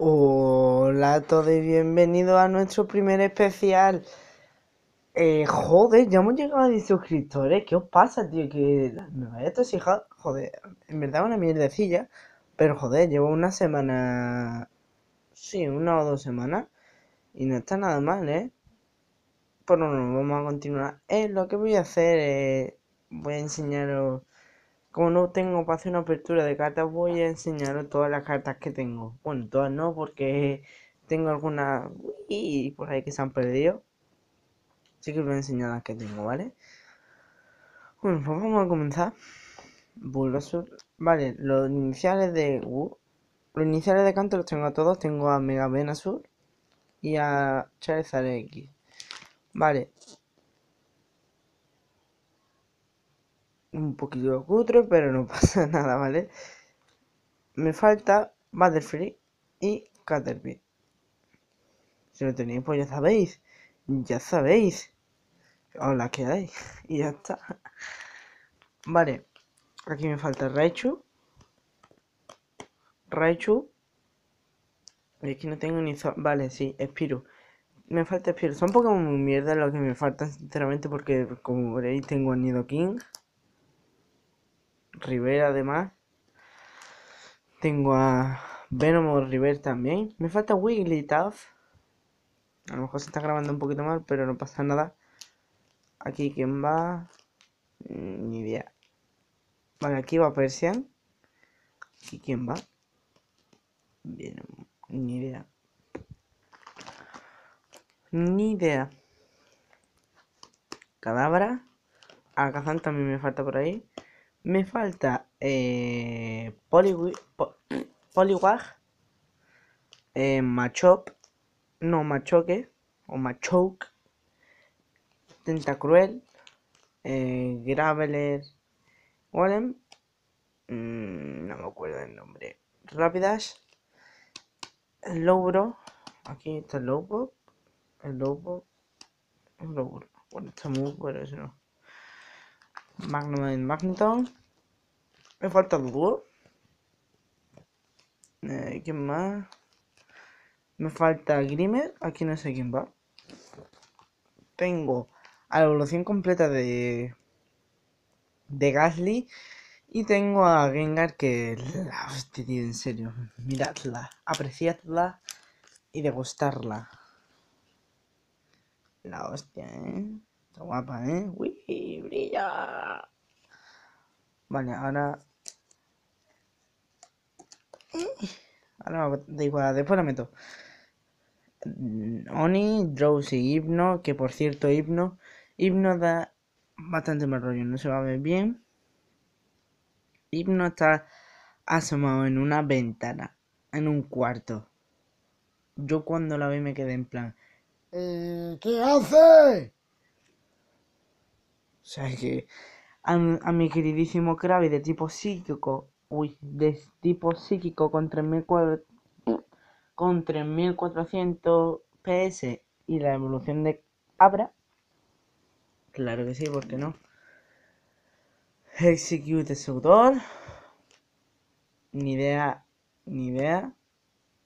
Hola a todos y bienvenidos a nuestro primer especial. Eh, joder, ya hemos llegado a 10 suscriptores. ¿Qué os pasa, tío? Que me vaya a Joder, en verdad una mierdecilla. Pero joder, llevo una semana. Sí, una o dos semanas. Y no está nada mal, ¿eh? Bueno, no, vamos a continuar. Eh, lo que voy a hacer es. voy a enseñaros como no tengo para hacer una apertura de cartas, voy a enseñaros todas las cartas que tengo. Bueno, todas no, porque tengo algunas y por ahí que se han perdido. Así que os voy a enseñar las que tengo, ¿vale? Bueno, pues vamos a comenzar. Bulbasaur. Vale, los iniciales de... Uh, los iniciales de canto los tengo a todos. Tengo a Mega Venasur y a Charizard X. Vale, un poquito cutre, pero no pasa nada, ¿vale? Me falta Butterfree y Caterpie. Si lo tenéis, pues ya sabéis. Ya sabéis. Hola, ¿qué hay? Y ya está. Vale. Aquí me falta Raichu. Raichu. Y aquí no tengo ni... Vale, sí, Espiro. Me falta Espiro. Son Pokémon mierda lo que me faltan, sinceramente, porque como veréis tengo a Nidoking. Rivera además. Tengo a Venom River también. Me falta Wigglytuff. A lo mejor se está grabando un poquito mal, pero no pasa nada. Aquí quién va. Mm, ni idea. Vale, aquí va Persian. Aquí quién va. Venom, ni idea. Ni idea. Cadabra. Alcazán también me falta por ahí. Me falta eh, Poliwag, eh, Machop, no Machoque o Machoke, Tentacruel, eh, Graveler, Golem, mm, no me acuerdo el nombre, Rápidas, Logro, aquí está el lobo, el Lobo, bueno, está muy bueno eso no. Magnum en Magneton, me falta el Eh, ¿Quién más? Me falta Grimer. Aquí no sé quién va. Tengo a la evolución completa de. de Gasly. Y tengo a Gengar que. La hostia, tío, en serio. Miradla, apreciadla y degustarla. La hostia, eh. Está guapa, eh. ¡Uy! ¡Brilla! Vale, ahora Ahora vamos da igual, ah, después la meto. Mm, Oni, Drowsy, Hipno, que por cierto, Hipno, Hipno da bastante mal rollo, no se va a ver bien. Hipno está asomado en una ventana, en un cuarto. Yo cuando la vi me quedé en plan, eh, ¿qué hace? O sea que a, a mi queridísimo Krabi de tipo psíquico Uy, de tipo psíquico con 3400 PS y la evolución de Abra. Claro que sí, ¿por qué no? Execute sudor Ni idea, ni idea.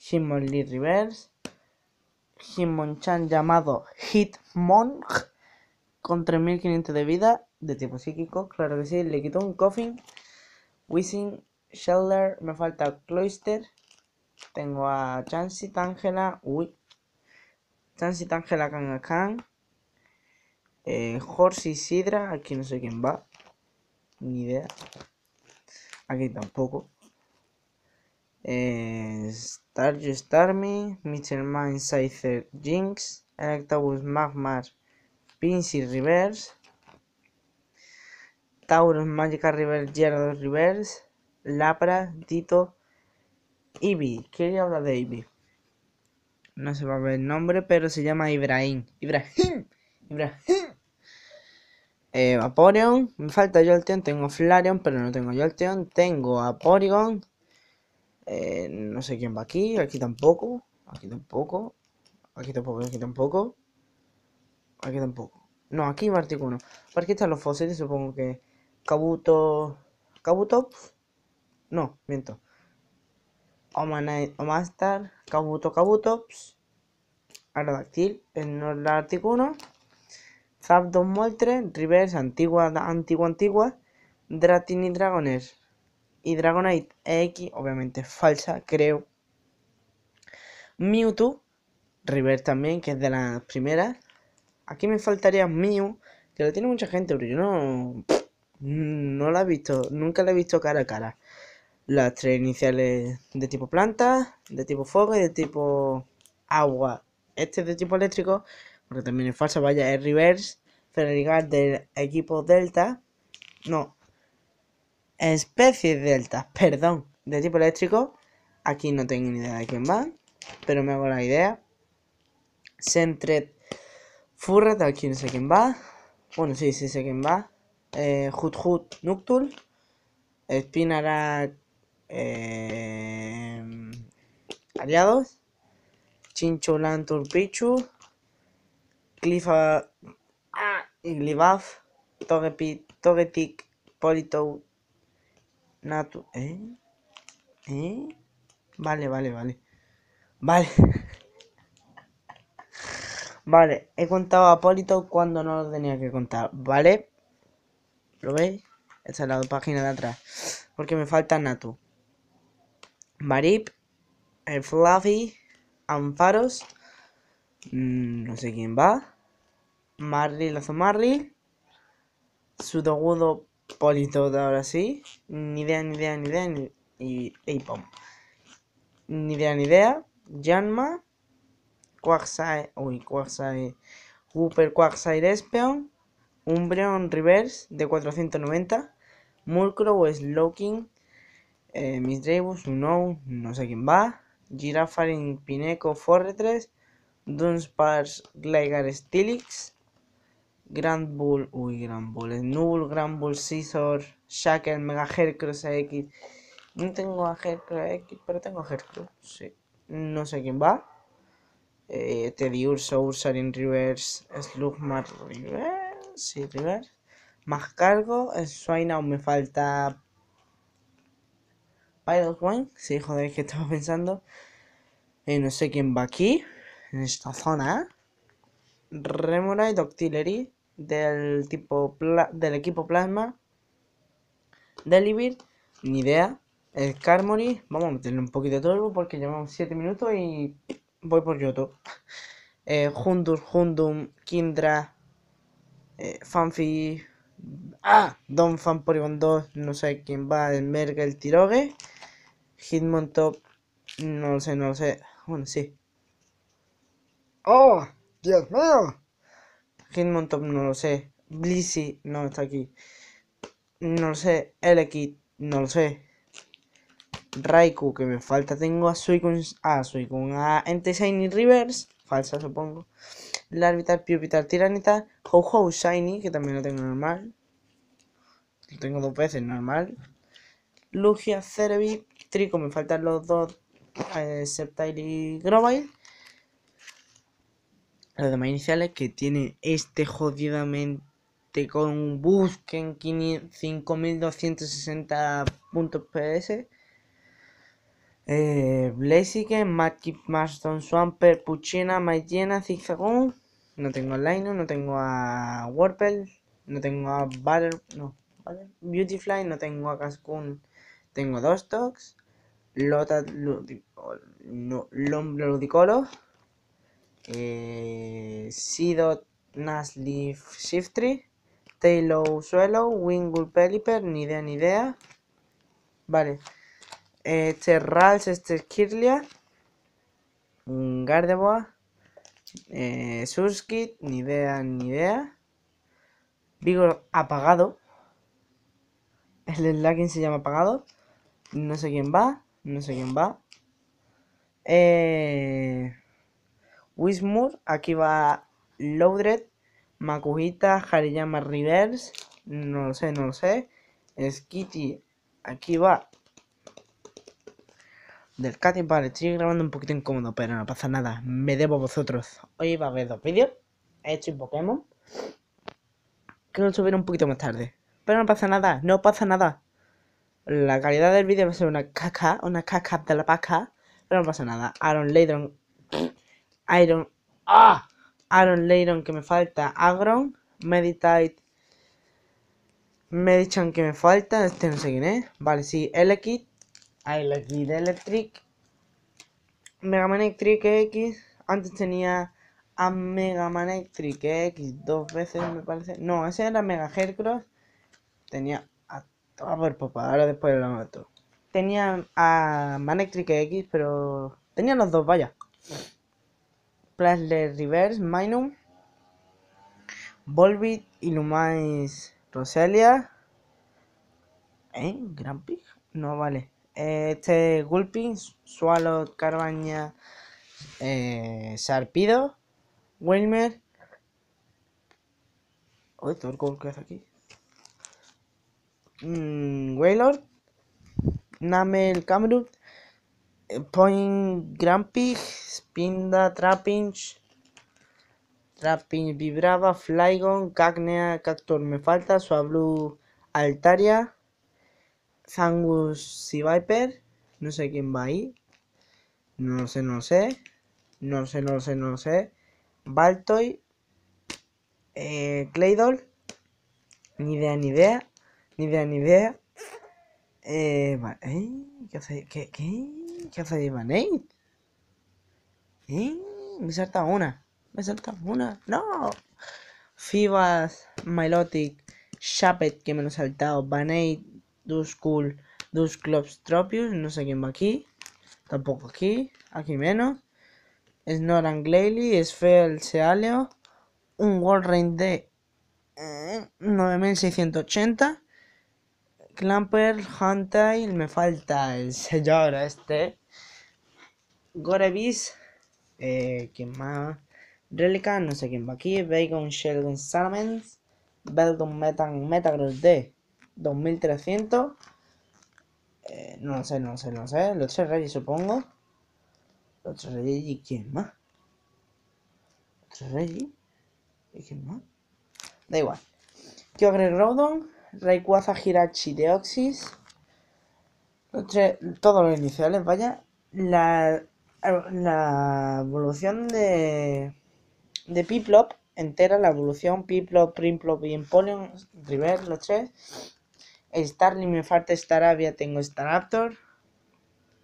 Shimon Lee Reverse. Shimon Chan llamado Hitmon. Con 3500 de vida. De tipo psíquico, claro que sí. Le quitó un coffin. Wisin, Sheldon, me falta Cloister. Tengo a Chansey, Tangela, uy. Chansey, Tangela, Kangakan. Eh, y Sidra, aquí no sé quién va. Ni idea. Aquí tampoco. Eh, Starju, Mr. Mitchell Mine, Scyther, Jinx, Electabuzz, Magmar, Pinsy Reverse. Taurus, Magica River, Gerard Rivers, Lapra, Tito, Eevee, Quería hablar de Eevee? No se va a ver el nombre, pero se llama Ibrahim. Ibrahim. Ibrahim. Eh, me falta Jolteon, tengo Flareon, pero no tengo Jolteon, tengo a Porygon, eh, no sé quién va aquí, aquí tampoco, aquí tampoco, aquí tampoco, aquí tampoco, aquí tampoco. No, aquí va Para aquí están los fósiles, supongo que Kabuto. Kabuto. No, miento. Omastar, Kabuto Kabutops, Aerodactyl, Articuno Zapdos Moltres, Rivers, Antigua, Antigua, Antigua, Dratini Dragoner y Dragonite X, obviamente falsa, creo. Mewtwo, River también, que es de las primeras. Aquí me faltaría Mew, que lo tiene mucha gente, pero yo no. Mm, no la he visto, nunca la he visto cara a cara. Las tres iniciales de tipo planta, de tipo fuego y de tipo agua. Este es de tipo eléctrico, porque también es falsa, vaya, es reverse. del equipo Delta. No. especie Delta, perdón. De tipo eléctrico. Aquí no tengo ni idea de quién va. Pero me hago la idea. Centret Furret, aquí no sé quién va. Bueno, sí, sí sé quién va eh, Hut Nuktul, eh, aliados, Chinchulantur Pichu, Clifa ah, y Glibaf, Togetic, Polito, Natu, ¿eh? ¿Eh? Vale, vale, vale. Vale. vale, he contado a Polito cuando no lo tenía que contar, ¿vale? ¿Lo veis? Esta es la página de atrás. Porque me falta Natu. Marip. El eh, Fluffy. Amparos. Mm, no sé quién va. Marley, Lazo Marley. Sudogudo Polito, ahora sí. Ni idea, ni idea, ni idea. Y, Ni idea, ni idea. Janma. Quagsire. Uy, Quagsire. Hooper, Quagsire Espeon. Umbreon Reverse de 490, Murkrow, Slowking, eh, Misdreavus, Unown, no sé quién va, Girafarin, Pineco, Forretres, Dunsparce, Gligar, Stilix, Grand Bull, uy, Grand Bull, Snubble, Grand Bull, Scissor, Shackle, Mega Hercross X. No tengo a Hercross X, pero tengo a Hercross, sí. No sé quién va. Eh, Teddy Urso, Ursarin Reverse, Slugmar Reverse sí, River Más cargo, en eh, Swine aún me falta... Pilot Wine, sí, joder, que estaba pensando. no sé quién va aquí, en esta zona. Remora y Doctillery, del, tipo del equipo Plasma. Delivir, ni idea. El Carmory, vamos a meterle un poquito de turbo porque llevamos 7 minutos y voy por Yoto. Eh, Hundum, Kindra, eh, Fanfi. Ah, Don Fan 2, no sé quién va, el Merga, el tirogue Hitmontop, no lo sé, no lo sé. Bueno, sí. ¡Oh! ¡Dios mío! Hitmontop, no lo sé. Blissy no está aquí. No lo sé. Elekid, no lo sé. Raikou, que me falta. Tengo a Suicune. Ah, Suicune. A Entei Shiny Rivers, Falsa, supongo. Larvitar, Pupitar, Tiranitar, Ho Ho Shiny, que también lo tengo normal. Lo tengo dos veces normal. Lugia, Cerebi, Trico, me faltan los dos, eh, Septile y Grovyle. Los demás iniciales que tiene este jodidamente con Busquen 5260 puntos PS eh, Blaziken, Magic Marston, Swamper, Puchina, Mayena, Zigzagoon. No tengo a Lino, no tengo a Warpel, no tengo a Butter, no, Beautifly, no tengo a Cascoon, tengo dos Dogs, Lota, Ludicolo, eh, Sido, Nasleaf, Shiftry, Tailo, Suelo, Wingul, Pelipper, ni idea, ni idea. Vale. Este Rals, este Kirlia, Gardevoir, eh, Surskit, ni idea, ni idea. Vigor apagado. El Slacking se llama apagado. No sé quién va, no sé quién va. Eh, Wismur, aquí va Loudred, Makuhita, Hariyama Rivers, no sé, no sé. Skitty, aquí va del Cutting Vale, estoy grabando un poquito incómodo, pero no pasa nada, me debo a vosotros. Hoy va a haber dos vídeos, he hecho un Pokémon, que lo subiré un poquito más tarde. Pero no pasa nada, no pasa nada. La calidad del vídeo va a ser una caca, una caca de la paca, pero no pasa nada. Aaron Leydon, Iron, ¡ah! Aaron Leydon que me falta, Agron, Meditate Medichan que me falta, este no sé quién es, vale, sí, Elekid, ahí la de Electric. Mega Manectric Electric X. Antes tenía a Mega Man Electric X dos veces, me parece. No, ese era Mega Hercross. Tenía a. A papá, ahora después lo mato. Tenía a Manectric X, pero. Tenía los dos, vaya. Plasler Reverse, Minum. y más Roselia. ¿Eh? ¿Gran Pig? No, vale este gulping, Swallow, Carbaña, eh, Sarpido, Wilmer. Uy, todo el gol que aquí. Mm, Namel Camrut, Point Grampig, Spinda, trapinch Trapping Vibrava, Flygon, Cacnea, Cactor me falta, Suablu, Altaria, Zangus y Viper. No sé quién va ahí. No sé, no sé. No sé, no sé, no sé. Baltoy. Eh, Claydol. Ni idea, ni idea. Ni idea, ni idea. Eh, vale. ¿Eh? ¿Qué hace? ¿Qué? ¿Qué? ¿Qué hace ¿Eh? Me salta una. Me salta una. ¡No! Fibas, Milotic, Shapet, que me lo he saltado. Banate, dos dos Cool, clubs tropius. no sé quién va aquí. Tampoco aquí, aquí menos. Snoran Glalie, Sfeal Sealeo. Un Wolverine de 9680. Eh, Clamper, Huntail, me falta el señor este. Gorevis, eh, ¿quién más? Relica, no sé quién va aquí. Bacon, Sheldon, Salamence Belton Metan, Metagross D. 2300. Eh, no sé, no sé, no sé. Los tres reyes, supongo. Los tres reyes y quién más. Los tres reyes y quién más. Da igual. Kyogre Rodon, Rayquaza, Hirachi, Deoxys. Los tres, todos los iniciales, vaya. La, la evolución de, de Piplop entera, la evolución Piplop, Primplop y Empoleon, River, los tres Starling me falta Staravia, ah, tengo Staraptor.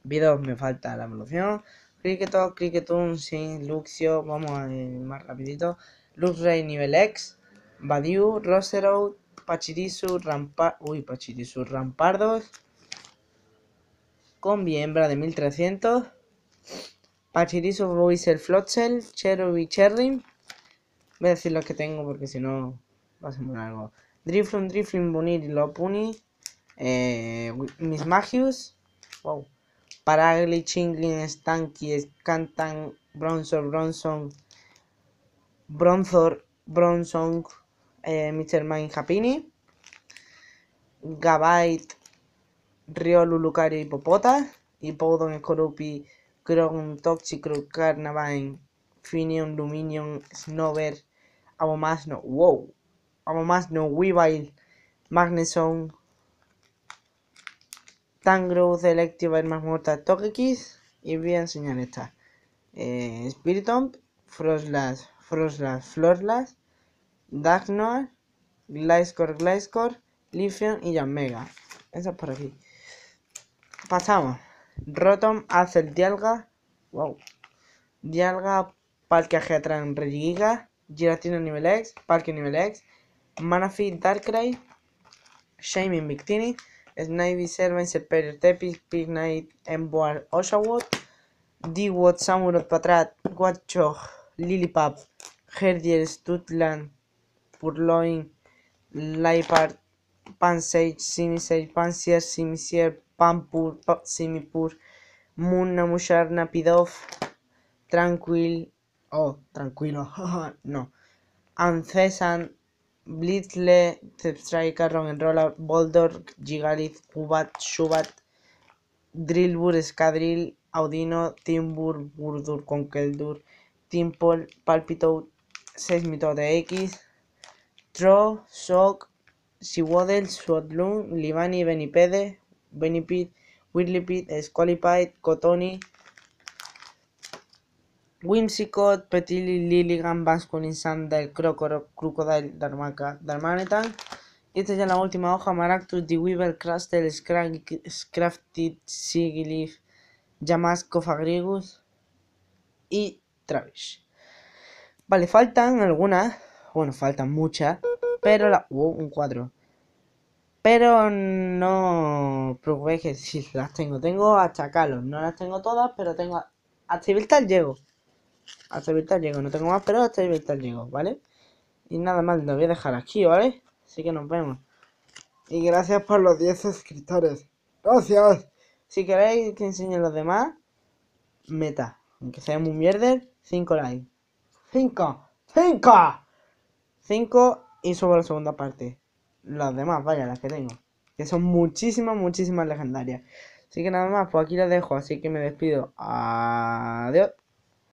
Vido me falta la evolución. Cricketon, oh, Cricketun, Sin, Luxio, vamos a más rapidito. Luxray nivel X, Badiu, Rosero, Pachirisu, Rampar... Uy, Pachirisu, Rampardos. Combi hembra de 1300. Pachirisu, Boisel, Flotzel, y Cherry. Voy a decir los que tengo porque si no va a ser muy Driflum, Driflum, Bunir, Lopuni, eh, Mis Magius, wow, Paragli, Chinglin, Stanky, Scantan, Bronzor, Bronson, Bronzor, Bronson, eh, Mr. Mine, Japini, Gabite, Riolu, Lucario, Hipopota, Hipodon, Scorupi, Crown, Toxicro, Carnavine, Finion, Luminion, Snover, Abomasno, wow como más no, Weavile, Magneson, Tangrowth, Electivire, Magmortar, Togekiss y voy a enseñar esta eh, Spiritomb, Froslas, Froslas, Florlas, Dagnor, Gliscor, Gliscor, Lifion y Yamega. Eso es por aquí. Pasamos. Rotom, el Dialga. Wow. Dialga, Palkia Geatran, Regiga, Giratina nivel X, Palkia nivel X, Manafi, Darkrai, Shaming Victini, Snivy Servant Superior Tepis, Pig Knight, Emboar Oshawott, Samurot Patrat, Guacho, Lilipap, Herdier Stutland, Purloin, Laipart, Pansage, Simisage, Pansier, Simisier, Pampur, Simipur, Mun, Namushar, Napidov, Tranquil, oh, tranquilo, no, Ancesan, Blitzle, Ron Enrola, Boldor, Gigalith, Cubat, Shubat, Drillbur, Escadrill, Audino, Timbur, Burdur, Conkeldur, Timpol, Seismito de X, Tro, Shock, Siwodel, Swadloon, Libani, Benipede, Benipit, Whirlipid, Scolipide, Cotoni, Whimsicott, Petili, Lilligan, Basculin, Sandal, Crocodile, Crocodile, Darmaca. Darmanetan. Y esta ya es la última hoja, Maractus, Weaver, Crustel, Scrafted, Sigilif, Yamasco, Cofagrigus y Travis. Vale, faltan algunas, bueno, faltan muchas, pero la... Uh, un cuadro Pero no preocupéis que si las tengo. Tengo hasta calos, No las tengo todas, pero tengo. a... tal llego. Hasta el llego, no tengo más, pero hasta el virtual llego, ¿vale? Y nada más, lo voy a dejar aquí, ¿vale? Así que nos vemos. Y gracias por los 10 suscriptores. Gracias. Si queréis que enseñe los demás, meta. Aunque sea un mierder, 5 likes. 5. 5. 5 y subo la segunda parte. Las demás, vaya, las que tengo. Que son muchísimas, muchísimas legendarias. Así que nada más, pues aquí las dejo. Así que me despido. Adiós.